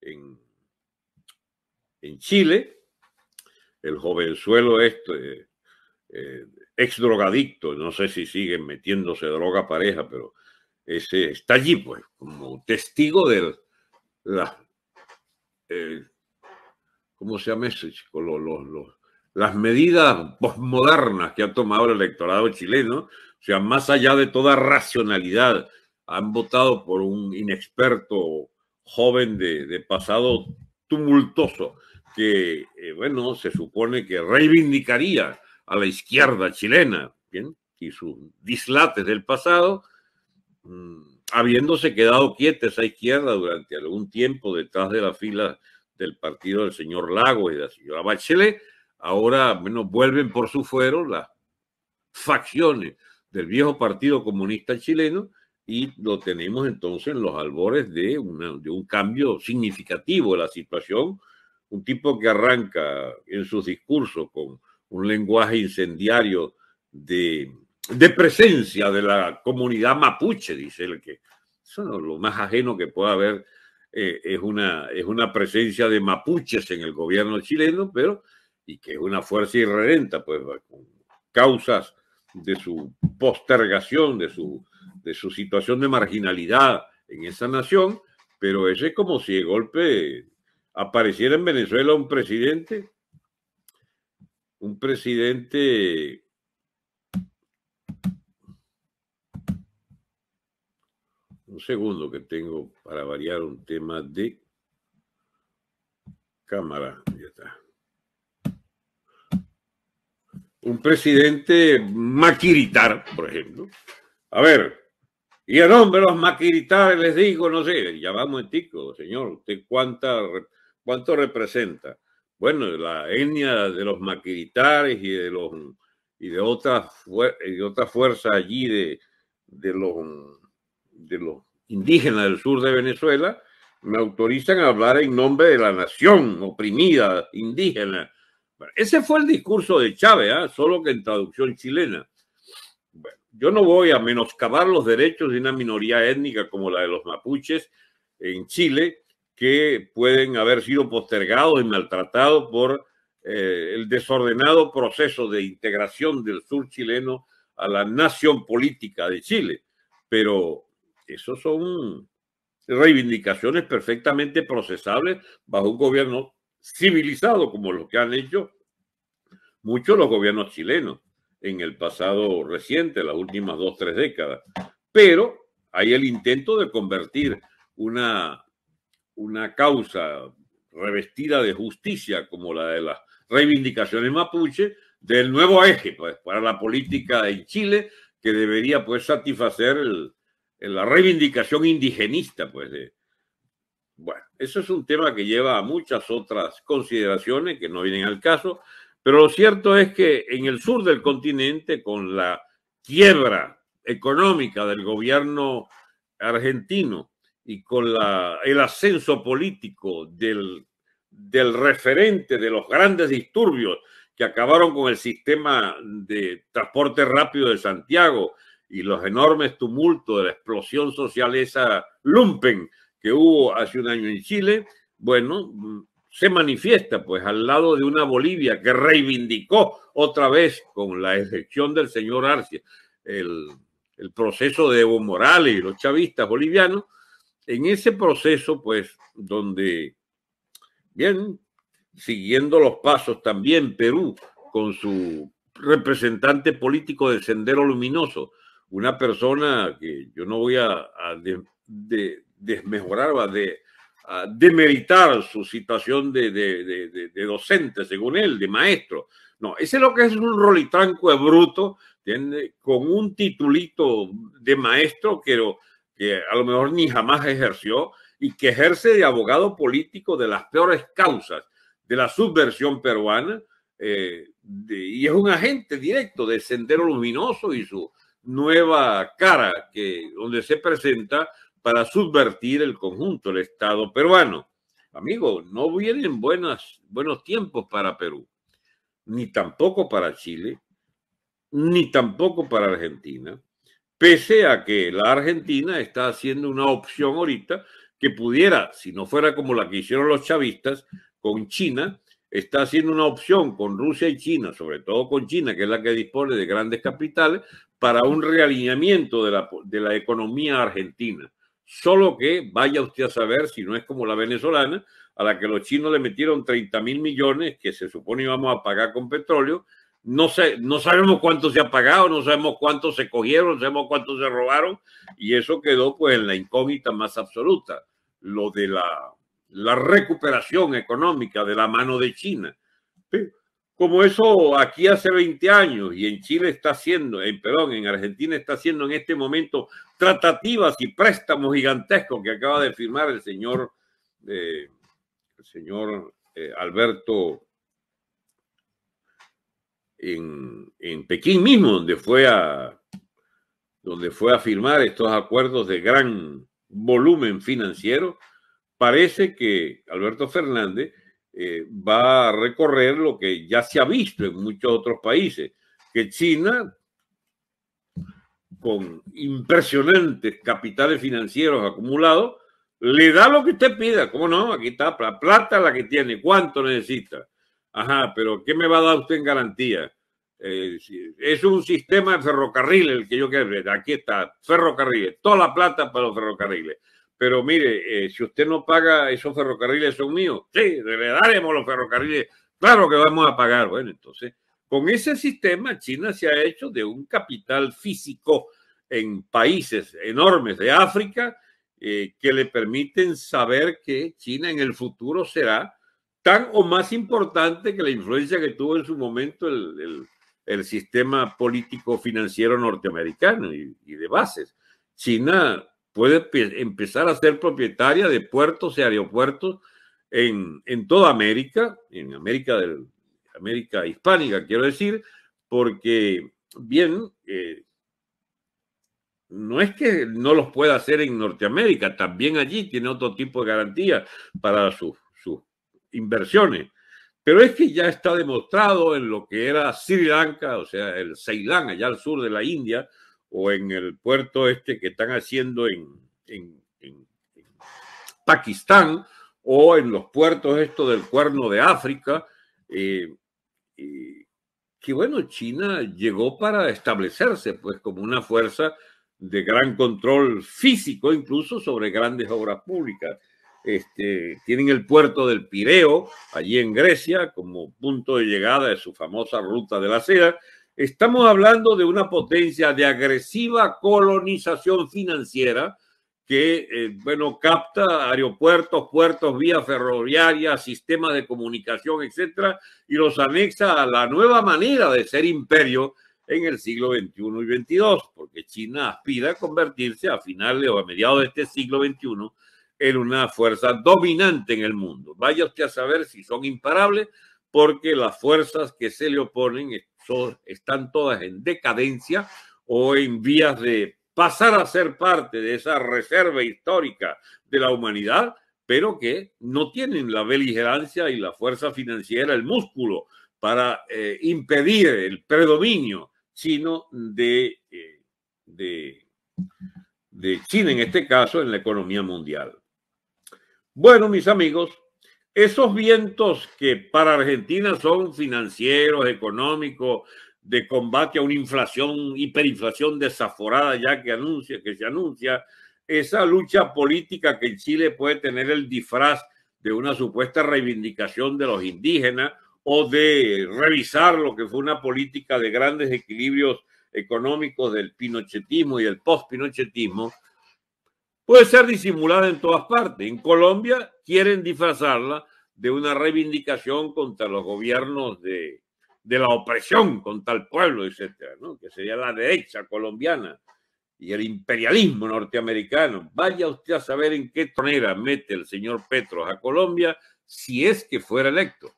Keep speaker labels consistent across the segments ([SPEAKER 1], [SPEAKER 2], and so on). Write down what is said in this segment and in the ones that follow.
[SPEAKER 1] en, en Chile, el jovenzuelo este, eh, ex drogadicto, no sé si siguen metiéndose droga pareja, pero ese está allí, pues, como testigo de la, eh, ¿cómo se llama eso, chico? Los, los, las medidas posmodernas que ha tomado el electorado chileno, o sea, más allá de toda racionalidad, han votado por un inexperto joven de, pasado tumultuoso, que, eh, bueno, se supone que reivindicaría a la izquierda chilena, ¿bien? Y sus dislates del pasado, mm, habiéndose quedado quieta esa izquierda durante algún tiempo detrás de la fila del partido del señor Lago y de la señora Bachelet, ahora, bueno, vuelven por su fuero las facciones del viejo Partido Comunista Chileno y lo tenemos entonces en los albores de, un cambio significativo de la situación. Un tipo que arranca en sus discursos con un lenguaje incendiario de, presencia de la comunidad mapuche, dice el que eso lo más ajeno que pueda haber eh, es, una, es una presencia de mapuches en el gobierno chileno, pero y que es una fuerza irredenta, pues con causas de su postergación, de su de su situación de marginalidad en esa nación, pero ese es como si de golpe apareciera en Venezuela un presidente, un presidente un segundo que tengo para variar un tema de cámara. Ya está. Un presidente maquiritar, por ejemplo. A ver, y el hombre, de los maquiritares les digo, no sé, ya vamos en tico, señor, ¿usted cuánta, cuánto representa? Bueno, la etnia de los maquiritares y de los y de otras fuerzas allí de, de los de los indígenas del sur de Venezuela me autorizan a hablar en nombre de la nación oprimida indígena. Ese fue el discurso de Chávez, ¿ah? solo que en traducción chilena yo no voy a menoscabar los derechos de una minoría étnica como la de los mapuches en Chile, que pueden haber sido postergados y maltratados por eh, el desordenado proceso de integración del sur chileno a la nación política de Chile. Pero eso son reivindicaciones perfectamente procesables bajo un gobierno civilizado como lo que han hecho muchos los gobiernos chilenos en el pasado reciente, las últimas dos, tres décadas. Pero hay el intento de convertir una, una causa revestida de justicia como la de las reivindicaciones mapuche del nuevo eje pues, para la política en Chile que debería pues satisfacer la reivindicación indigenista pues bueno, eso es un tema que lleva a muchas otras consideraciones que no vienen al caso pero lo cierto es que en el sur del continente, con la quiebra económica del gobierno argentino y con el ascenso político del, del referente de los grandes disturbios que acabaron con el sistema de transporte rápido de Santiago y los enormes tumultos de la explosión social esa lumpen que hubo hace un año en Chile, bueno, se manifiesta pues al lado de una Bolivia que reivindicó otra vez, con la excepción del señor Arcia, el, proceso de Evo Morales y los chavistas bolivianos, en ese proceso pues donde, bien, siguiendo los pasos también Perú con su representante político de Sendero Luminoso, una persona que yo no voy a, desmejorar, va de demeritar su situación de, docente, según él, de maestro. No, ese es lo que es un rolitranco de bruto, con un titulito de maestro que, que a lo mejor ni jamás ejerció y que ejerce de abogado político de las peores causas de la subversión peruana eh, y es un agente directo de Sendero Luminoso y su nueva cara, que donde se presenta para subvertir el conjunto del Estado peruano. Amigo, no vienen buenas, buenos tiempos para Perú, ni tampoco para Chile, ni tampoco para Argentina, pese a que la Argentina está haciendo una opción ahorita que pudiera, si no fuera como la que hicieron los chavistas con China, está haciendo una opción con Rusia y China, sobre todo con China, que es la que dispone de grandes capitales, para un realineamiento de la, de la economía argentina. Solo que vaya usted a saber si no es como la venezolana, a la que los chinos le metieron 30 mil millones que se supone íbamos a pagar con petróleo. No, sé, no sabemos cuánto se ha pagado, no sabemos cuánto se cogieron, no sabemos cuánto se robaron y eso quedó pues en la incógnita más absoluta, lo de la, la recuperación económica de la mano de China como eso aquí hace 20 años y en Chile está haciendo, en, perdón, en Argentina está haciendo en este momento tratativas y préstamos gigantescos que acaba de firmar el señor, eh, el señor eh, Alberto en, en, Pekín mismo, donde fue, a, donde fue a firmar estos acuerdos de gran volumen financiero. Parece que Alberto Fernández eh, va a recorrer lo que ya se ha visto en muchos otros países, que China, con impresionantes capitales financieros acumulados, le da lo que usted pida, ¿cómo no? Aquí está la plata la que tiene, ¿cuánto necesita? Ajá, pero ¿qué me va a dar usted en garantía? Eh, es un sistema de ferrocarril el que yo quiero ver. Aquí está, ferrocarriles, toda la plata para los ferrocarriles pero mire, eh, si usted no paga, esos ferrocarriles son míos. Sí, le daremos los ferrocarriles. Claro que vamos a pagar. Bueno, entonces, con ese sistema, China se ha hecho de un capital físico en países enormes de África eh, que le permiten saber que China en el futuro será tan o más importante que la influencia que tuvo en su momento el, el, sistema político financiero norteamericano y, y de bases. China puede empezar a ser propietaria de puertos y aeropuertos en, toda América, en América, del, América hispánica, quiero decir, porque bien, eh, no es que no los pueda hacer en Norteamérica, también allí tiene otro tipo de garantía para sus, sus inversiones. Pero es que ya está demostrado en lo que era Sri Lanka, o sea, el Ceilán, allá al sur de la India, o en el puerto este que están haciendo en, Pakistán o en los puertos estos del cuerno de África, eh, eh, que bueno, China llegó para establecerse pues como una fuerza de gran control físico incluso sobre grandes obras públicas. Este, tienen el puerto del Pireo, allí en Grecia, como punto de llegada de su famosa ruta de la seda, Estamos hablando de una potencia de agresiva colonización financiera que, eh, bueno, capta aeropuertos, puertos, vías ferroviarias, sistemas de comunicación, etcétera, y los anexa a la nueva manera de ser imperio en el siglo XXI y XXII, porque China aspira a convertirse a finales o a mediados de este siglo XXI en una fuerza dominante en el mundo. Vaya usted a saber si son imparables, porque las fuerzas que se le oponen están todas en decadencia o en vías de pasar a ser parte de esa reserva histórica de la humanidad, pero que no tienen la beligerancia y la fuerza financiera, el músculo para eh, impedir el predominio chino eh, de, de China, en este caso, en la economía mundial. Bueno, mis amigos, esos vientos que para Argentina son financieros, económicos, de combate a una inflación, hiperinflación desaforada ya que anuncia, que se anuncia, esa lucha política que en Chile puede tener el disfraz de una supuesta reivindicación de los indígenas o de revisar lo que fue una política de grandes equilibrios económicos del pinochetismo y el post-pinochetismo, puede ser disimulada en todas partes. En Colombia quieren disfrazarla de una reivindicación contra los gobiernos de, la opresión contra el pueblo, etcétera, que sería la derecha colombiana y el imperialismo norteamericano. Vaya usted a saber en qué tonera mete el señor Petro a Colombia si es que fuera electo.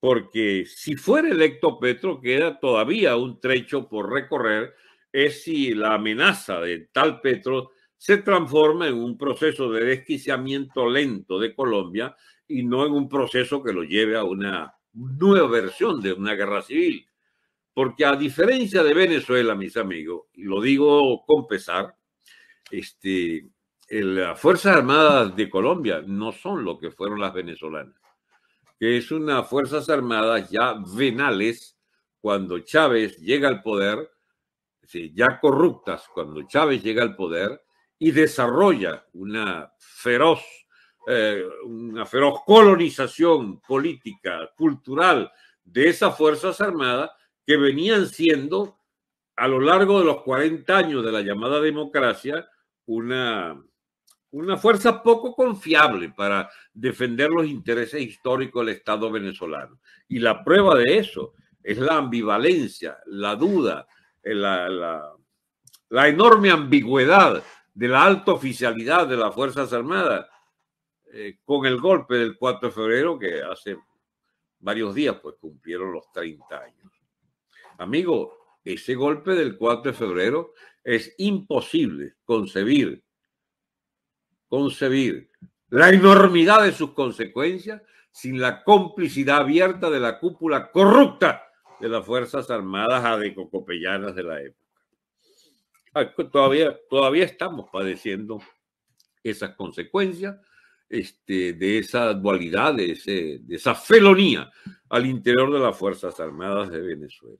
[SPEAKER 1] Porque si fuera electo Petro, queda todavía un trecho por recorrer, es si la amenaza de tal Petro se transforma en un proceso de desquiciamiento lento de Colombia y no en un proceso que lo lleve a una nueva versión de una guerra civil. Porque a diferencia de Venezuela, mis amigos, y lo digo con pesar, este, las Fuerzas Armadas de Colombia no son lo que fueron las venezolanas, que es una Fuerzas Armadas ya venales cuando Chávez llega al poder, ya corruptas cuando Chávez llega al poder, y desarrolla una feroz, eh, una feroz colonización política, cultural de esas Fuerzas Armadas que venían siendo a lo largo de los 40 años de la llamada democracia una, una fuerza poco confiable para defender los intereses históricos del Estado venezolano. Y la prueba de eso es la ambivalencia, la duda, eh, la, la enorme ambigüedad de la alta oficialidad de las Fuerzas Armadas eh, con el golpe del 4 de febrero que hace varios días pues cumplieron los 30 años. Amigo, ese golpe del 4 de febrero es imposible concebir, concebir la enormidad de sus consecuencias sin la complicidad abierta de la cúpula corrupta de las Fuerzas Armadas adecocopellanas de la época. Todavía, todavía estamos padeciendo esas consecuencias este, de esa dualidad, eh, de, esa felonía al interior de las Fuerzas Armadas de Venezuela.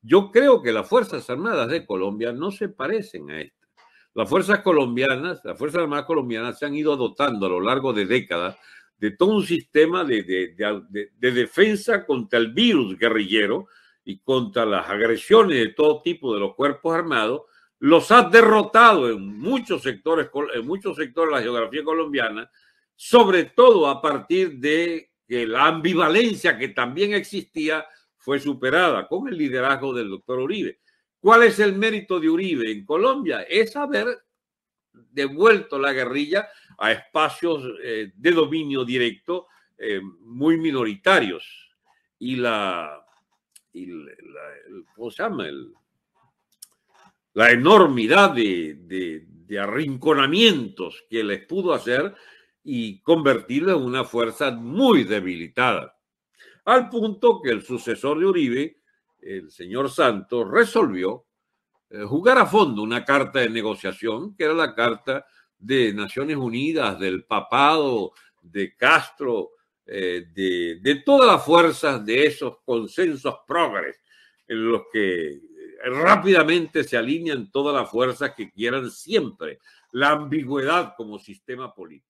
[SPEAKER 1] Yo creo que las Fuerzas Armadas de Colombia no se parecen a estas. Las Fuerzas Colombianas, las Fuerzas Armadas Colombianas se han ido dotando a lo largo de décadas de todo un sistema de, de, defensa contra el virus guerrillero y contra las agresiones de todo tipo de los cuerpos armados los ha derrotado en muchos sectores, en muchos sectores de la geografía colombiana, sobre todo a partir de que la ambivalencia que también existía fue superada con el liderazgo del doctor Uribe. ¿Cuál es el mérito de Uribe en Colombia? Es haber devuelto la guerrilla a espacios eh, de dominio directo eh, muy minoritarios. Y la, ¿cómo se llama? El, la enormidad de, arrinconamientos que les pudo hacer y convertirlo en una fuerza muy debilitada. Al punto que el sucesor de Uribe, el señor Santos, resolvió eh, jugar a fondo una carta de negociación, que era la carta de Naciones Unidas, del papado, de Castro, eh, de, todas las fuerzas de esos consensos progres en los que rápidamente se alinean todas las fuerzas que quieran siempre. La ambigüedad como sistema político.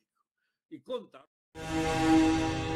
[SPEAKER 1] Y